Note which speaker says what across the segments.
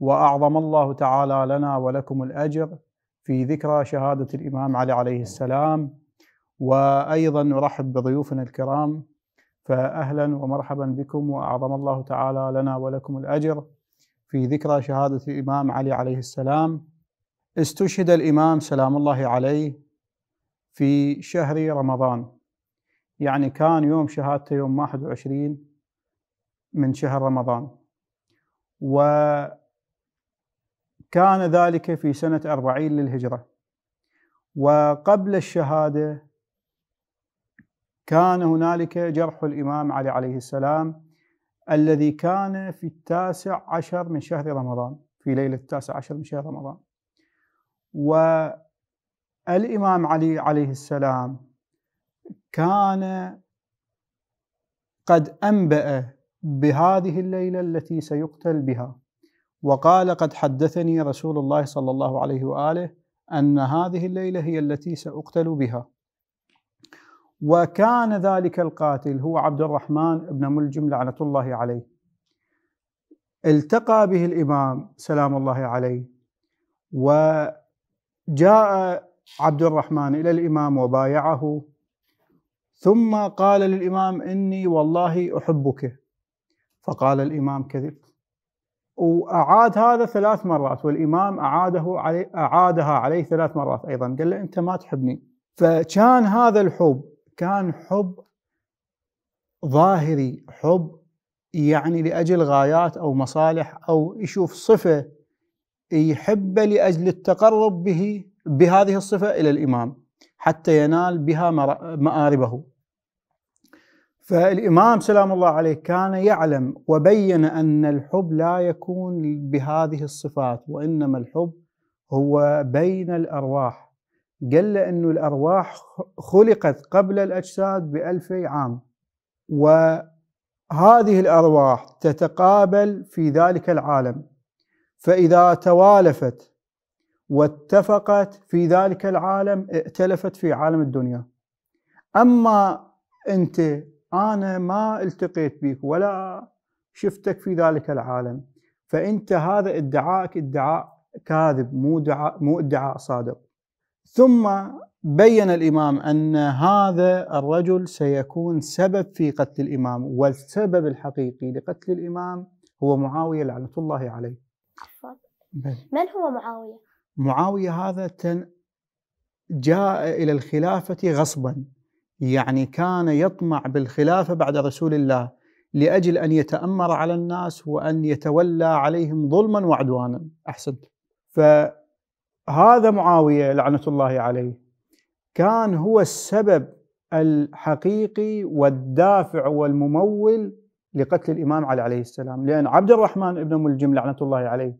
Speaker 1: واعظم الله تعالى لنا ولكم الاجر في ذكرى شهاده الامام علي عليه السلام وايضا نرحب بضيوفنا الكرام فاهلا ومرحبا بكم واعظم الله تعالى لنا ولكم الاجر في ذكرى شهاده الامام علي عليه السلام استشهد الامام سلام الله عليه في شهر رمضان يعني كان يوم شهادته يوم 21 من شهر رمضان و كان ذلك في سنة أربعين للهجرة وقبل الشهادة كان هنالك جرح الإمام علي عليه السلام الذي كان في التاسع عشر من شهر رمضان في ليلة التاسع عشر من شهر رمضان والإمام علي عليه السلام كان قد أنبأ بهذه الليلة التي سيقتل بها وقال قد حدثني رسول الله صلى الله عليه واله ان هذه الليله هي التي ساقتل بها وكان ذلك القاتل هو عبد الرحمن بن ملجم لعنه الله عليه التقى به الامام سلام الله عليه وجاء عبد الرحمن الى الامام وبايعه ثم قال للامام اني والله احبك فقال الامام كذب واعاد هذا ثلاث مرات والامام اعاده علي اعادها عليه ثلاث مرات ايضا قال له انت ما تحبني فكان هذا الحب كان حب ظاهري حب يعني لاجل غايات او مصالح او يشوف صفه يحب لاجل التقرب به بهذه الصفه الى الامام حتى ينال بها مآربه فالإمام سلام الله عليه كان يعلم وبين أن الحب لا يكون بهذه الصفات وإنما الحب هو بين الأرواح قال أن الأرواح خلقت قبل الأجساد بألفي عام وهذه الأرواح تتقابل في ذلك العالم فإذا توالفت واتفقت في ذلك العالم ائتلفت في عالم الدنيا أما أنت أنا ما التقيت بك ولا شفتك في ذلك العالم فأنت هذا ادعائك ادعاء كاذب مو دعاء مو ادعاء صادق ثم بين الإمام أن هذا الرجل سيكون سبب في قتل الإمام والسبب الحقيقي لقتل الإمام هو معاوية لعنة الله عليه من هو معاوية؟ معاوية هذا تن جاء إلى الخلافة غصبا يعني كان يطمع بالخلافه بعد رسول الله لاجل ان يتامر على الناس وان يتولى عليهم ظلما وعدوانا احسنت فهذا معاويه لعنه الله عليه كان هو السبب الحقيقي والدافع والممول لقتل الامام علي عليه السلام لان عبد الرحمن بن ملجم لعنه الله عليه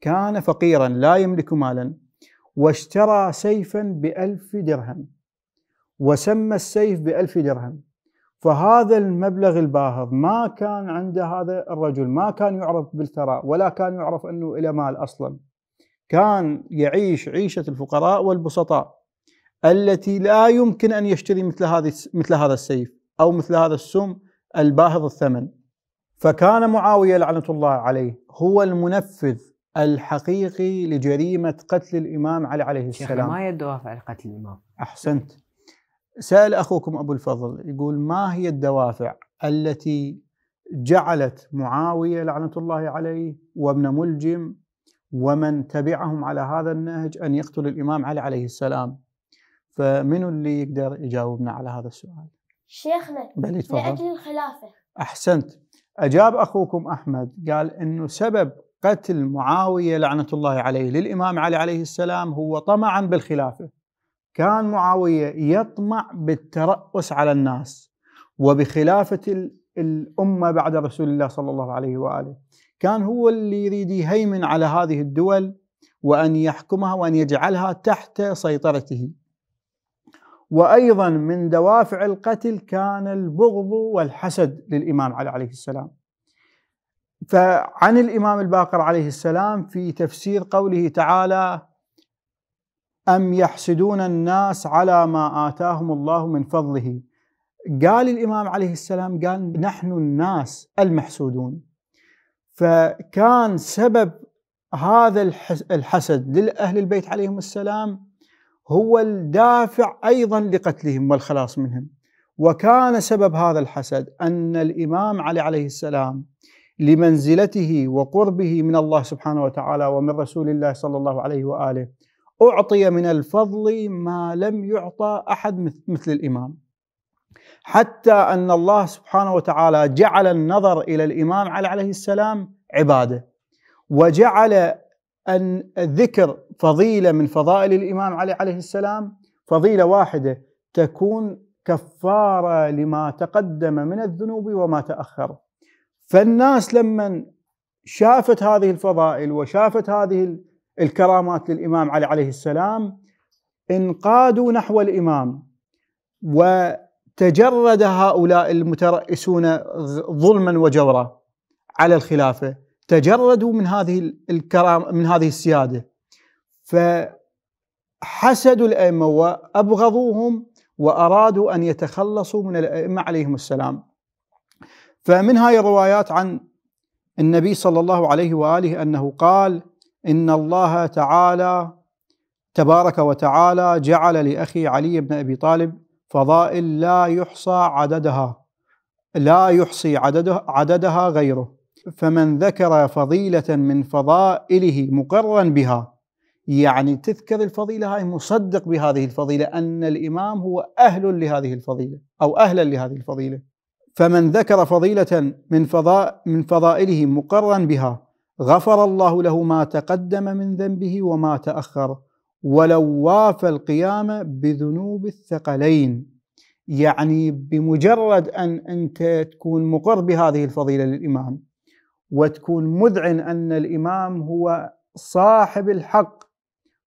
Speaker 1: كان فقيرا لا يملك مالا واشترى سيفا بألف درهم وسمى السيف بألف درهم فهذا المبلغ الباهظ ما كان عند هذا الرجل ما كان يعرف بالثراء ولا كان يعرف أنه إلى مال أصلا كان يعيش عيشة الفقراء والبسطاء التي لا يمكن أن يشتري مثل هذه مثل هذا السيف أو مثل هذا السم الباهظ الثمن فكان معاوية لعنة الله عليه هو المنفذ الحقيقي لجريمة قتل الإمام علي عليه السلام ما يدوافع لقتل الإمام أحسنت سأل أخوكم أبو الفضل يقول ما هي الدوافع التي جعلت معاوية لعنة الله عليه وابن ملجم ومن تبعهم على هذا النهج أن يقتل الإمام علي عليه السلام فمن اللي يقدر يجاوبنا على هذا السؤال شيخنا بل لأجل الخلافة أحسنت أجاب أخوكم أحمد قال أنه سبب قتل معاوية لعنة الله عليه للإمام علي عليه السلام هو طمعا بالخلافة كان معاوية يطمع بالترأس على الناس وبخلافة الأمة بعد رسول الله صلى الله عليه وآله كان هو اللي يريد يهيمن على هذه الدول وأن يحكمها وأن يجعلها تحت سيطرته وأيضا من دوافع القتل كان البغض والحسد للإمام علي عليه السلام فعن الإمام الباقر عليه السلام في تفسير قوله تعالى أم يحسدون الناس على ما آتاهم الله من فضله قال الإمام عليه السلام قال نحن الناس المحسودون فكان سبب هذا الحسد لأهل البيت عليهم السلام هو الدافع أيضا لقتلهم والخلاص منهم وكان سبب هذا الحسد أن الإمام علي عليه السلام لمنزلته وقربه من الله سبحانه وتعالى ومن رسول الله صلى الله عليه وآله أعطي من الفضل ما لم يعطى أحد مثل الإمام حتى أن الله سبحانه وتعالى جعل النظر إلى الإمام علي عليه السلام عبادة وجعل أن الذكر فضيلة من فضائل الإمام علي عليه السلام فضيلة واحدة تكون كفارة لما تقدم من الذنوب وما تأخر فالناس لما شافت هذه الفضائل وشافت هذه الكرامات للإمام علي عليه السلام انقادوا نحو الإمام وتجرد هؤلاء المترأسون ظلما وجورا على الخلافة تجردوا من هذه الكرام من هذه السيادة فحسدوا الأئمة وأبغضوهم وأرادوا أن يتخلصوا من الأئمة عليهم السلام فمن هذه الروايات عن النبي صلى الله عليه وآله أنه قال إن الله تعالى تبارك وتعالى جعل لأخي علي بن أبي طالب فضائل لا يحصى عددها لا يحصي عدده عددها غيره فمن ذكر فضيلة من فضائله مقرا بها يعني تذكر الفضيلة هاي مصدق بهذه الفضيلة أن الإمام هو أهل لهذه الفضيلة أو أهلا لهذه الفضيلة فمن ذكر فضيلة من فضاء من فضائله مقرا بها غفر الله له ما تقدم من ذنبه وما تاخر ولو وافى القيامه بذنوب الثقلين يعني بمجرد ان انت تكون مقر بهذه الفضيله للامام وتكون مذعن ان الامام هو صاحب الحق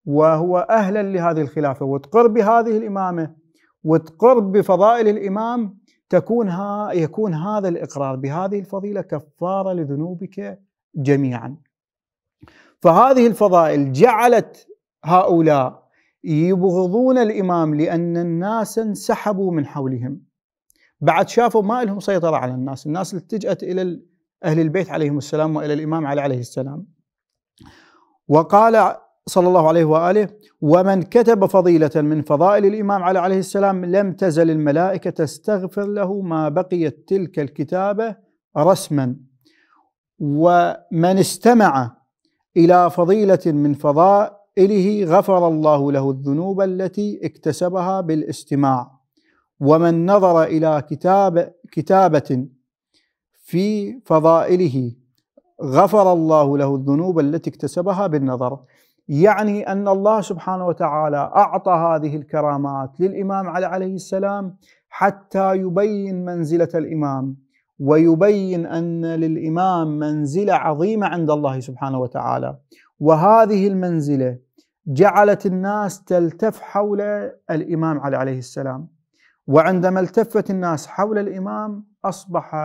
Speaker 1: وهو اهلا لهذه الخلافه وتقر بهذه الامامه وتقر بفضائل الامام تكون ها يكون هذا الاقرار بهذه الفضيله كفاره لذنوبك جميعا فهذه الفضائل جعلت هؤلاء يبغضون الامام لان الناس انسحبوا من حولهم بعد شافوا ما لهم سيطره على الناس، الناس التجأت الى اهل البيت عليهم السلام والى الامام علي عليه السلام. وقال صلى الله عليه واله: ومن كتب فضيله من فضائل الامام علي عليه السلام لم تزل الملائكه تستغفر له ما بقيت تلك الكتابه رسما ومن استمع الى فضيله من فضائله غفر الله له الذنوب التي اكتسبها بالاستماع ومن نظر الى كتاب كتابه في فضائله غفر الله له الذنوب التي اكتسبها بالنظر يعني ان الله سبحانه وتعالى اعطى هذه الكرامات للامام علي عليه السلام حتى يبين منزله الامام ويبين ان للامام منزله عظيمه عند الله سبحانه وتعالى وهذه المنزله جعلت الناس تلتف حول الامام علي عليه السلام وعندما التفت الناس حول الامام اصبح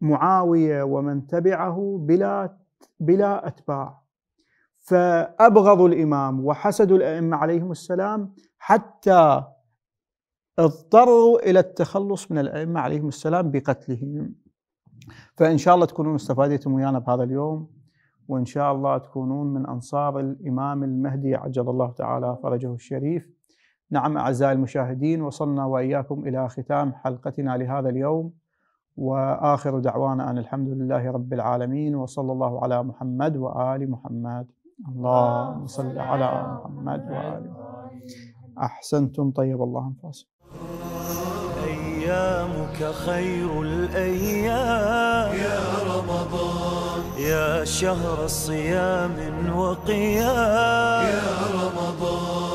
Speaker 1: معاويه ومن تبعه بلا بلا اتباع فابغضوا الامام وحسدوا الائمه عليهم السلام حتى اضطروا إلى التخلص من الأئمة عليهم السلام بقتلهم فإن شاء الله تكونون استفادتم ويانا بهذا اليوم وإن شاء الله تكونون من أنصار الإمام المهدي عجل الله تعالى فرجه الشريف نعم أعزائي المشاهدين وصلنا وإياكم إلى ختام حلقتنا لهذا اليوم واخر دعوانا ان الحمد لله رب العالمين وصلى الله على محمد وال محمد اللهم صل على محمد وال احسنتم طيب الله انفسكم أيامك خير الأيام يا رمضان يا شهر صيام وقيام يا رمضان